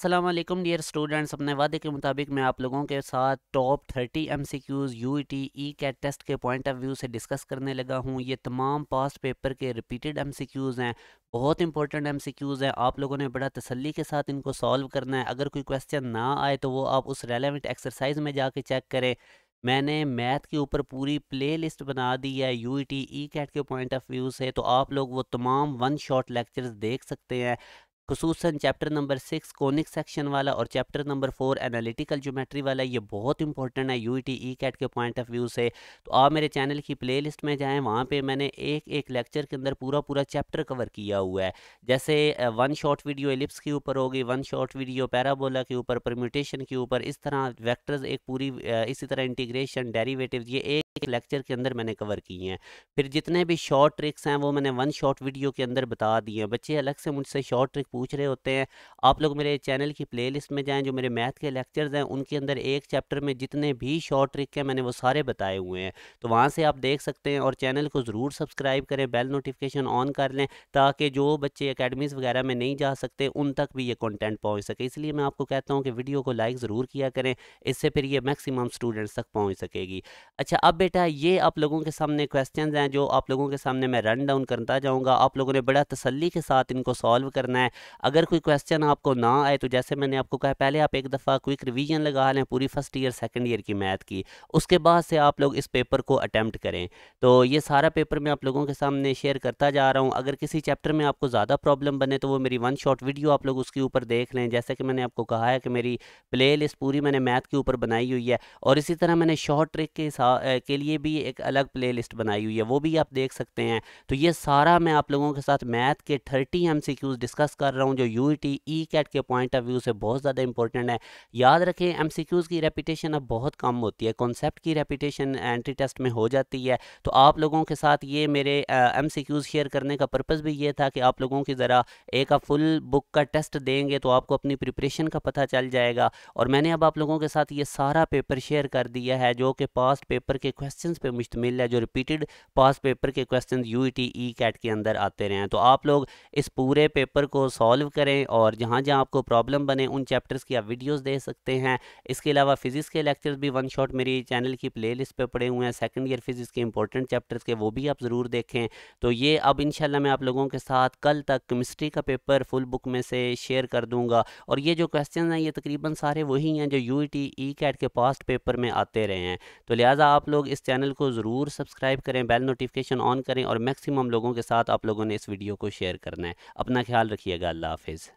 Aslam dear students अपने वादे के मुताबिक मैं आप लोगों के साथ top 30 M C Qs U E T E CAT test के पॉइंट ऑफ व्यू से डिस्कस करने लगा हूँ ये तमाम पास्ट पेपर के रिपीटेड एम सी क्यूज़ हैं बहुत इंपॉर्टेंट एम सी क्यूज़ हैं आप लोगों ने बड़ा तसली के साथ इनको सॉल्व करना है अगर कोई क्वेश्चन ना आए तो वो आप उस रेलिवेंट एक्सरसाइज में जाके चेक करें मैंने मैथ के ऊपर पूरी प्लेलिस्ट बना दी है U E T E CAT के पॉइंट ऑफ व्यू से तो आप लोग वो तमाम वन शॉट लेक्चर्स देख सकते हैं खसूस chapter number six conic section वाला और chapter number four analytical geometry वाला ये बहुत इंपॉर्टेंट है यू टी ई कैट के पॉइंट ऑफ व्यू से तो आप मेरे चैनल की प्लेलिस्ट में जाएँ वहाँ पर मैंने एक एक लेक्चर के अंदर पूरा पूरा चैप्टर कवर किया हुआ है जैसे वन शॉर्ट वीडियो एलिप्स के ऊपर होगी वन शॉर्ट वीडियो पैराबोला के ऊपर परम्यूटेशन के ऊपर इस तरह वैक्टर्स एक पूरी इसी तरह इंटीग्रेशन डेरीवेटिव ये एक एक लेक्चर के अंदर मैंने कवर की हैं फिर जितने भी शॉर्ट ट्रिक्स हैं वो मैंने वन शॉर्ट वीडियो के अंदर बता दिए हैं बच्चे अलग से मुझसे शॉर्ट ट्रिक पूछ रहे होते हैं आप लोग मेरे चैनल की प्लेलिस्ट में जाएं जो मेरे मैथ के लेक्चर्स हैं उनके अंदर एक चैप्टर में जितने भी शॉर्ट ट्रिक हैं मैंने वो सारे बताए हुए हैं तो वहाँ से आप देख सकते हैं और चैनल को ज़रूर सब्सक्राइब करें बेल नोटिफिकेशन ऑन कर लें ताकि जो बच्चे अकेडमीज़ वगैरह में नहीं जा सकते उन तक भी ये कॉन्टेंट पहुँच सके इसलिए मैं आपको कहता हूँ कि वीडियो को लाइक ज़रूर किया करें इससे फिर ये मैक्सिमम स्टूडेंट्स तक पहुँच सकेगी अच्छा अब बेटा ये आप लोगों के सामने क्वेश्चन हैं जो आप लोगों के सामने मैं रन डाउन करता जाऊँगा आप लोगों ने बड़ा तसली के साथ इनको सॉल्व करना है अगर कोई क्वेश्चन आपको ना आए तो जैसे मैंने आपको कहा पहले आप एक दफ़ा क्विक रिविजन लगा लें पूरी फर्स्ट ईयर सेकेंड ईयर की मैथ की उसके बाद से आप लोग इस पेपर को अटैम्प्ट करें तो ये सारा पेपर मैं आप लोगों के सामने शेयर करता जा रहा हूँ अगर किसी चैप्टर में आपको ज़्यादा प्रॉब्लम बने तो वो मेरी वन शॉट वीडियो आप लोग उसके ऊपर देख लें जैसे कि मैंने आपको कहा है कि मेरी प्ले लिस्ट पूरी मैंने मैथ के ऊपर बनाई हुई है और इसी तरह मैंने शॉर्ट ट्रिक के, साथ उसके लिए भी एक अलग प्ले बनाई हुई है वो भी आप देख सकते हैं तो ये सारा मैं आप लोगों के साथ मैथ के थर्टी एम डिस्कस कर रहा हूँ जो यू ई कैट के पॉइंट ऑफ व्यू से बहुत ज़्यादा इंपॉर्टेंट है याद रखें एम की रेपिटेशन अब बहुत कम होती है कॉन्सेप्ट की रेपिटेशन एंट्री टेस्ट में हो जाती है तो आप लोगों के साथ ये मेरे एम शेयर करने का पर्पज़ भी ये था कि आप लोगों की ज़रा एक आप फुल बुक का टेस्ट देंगे तो आपको अपनी प्रिपरेशन का पता चल जाएगा और मैंने अब आप लोगों के साथ ये सारा पेपर शेयर कर दिया है जो कि पास्ट पेपर के क्वेश्चंस पे मुश्तमिल है जो रिपीटेड पास पेपर के question U E T E CAT के अंदर आते रहे हैं तो आप लोग इस पूरे पेपर को सॉल्व करें और जहाँ जहाँ आपको प्रॉब्लम बने उन चैप्टर्स की आप वीडियोस दे सकते हैं इसके अलावा फिजिक्स के लेक्चर्स भी वन शॉट मेरी चैनल की प्ले लिस्ट पर पड़े हुए हैं सेकेंड ईयर फिजिक्स के इंपॉर्टेंट चैप्टर्स के वो भी आप ज़रूर देखें तो ये अब इन मैं आप लोगों के साथ कल तक केमिस्ट्री का पेपर फुल बुक में से शेयर कर दूंगा और ये जो क्वेश्चन हैं ये तकरीबन सारे वही हैं जो यू ई कैट के पास्ट पेपर में आते रहे हैं तो लिहाजा आप लोग इस चैनल को ज़रूर सब्सक्राइब करें बेल नोटिफिकेशन ऑन करें और मैक्सिमम लोगों के साथ आप लोगों ने इस वीडियो को शेयर करना है अपना ख्याल रखिएगा अल्लाह हाफिज़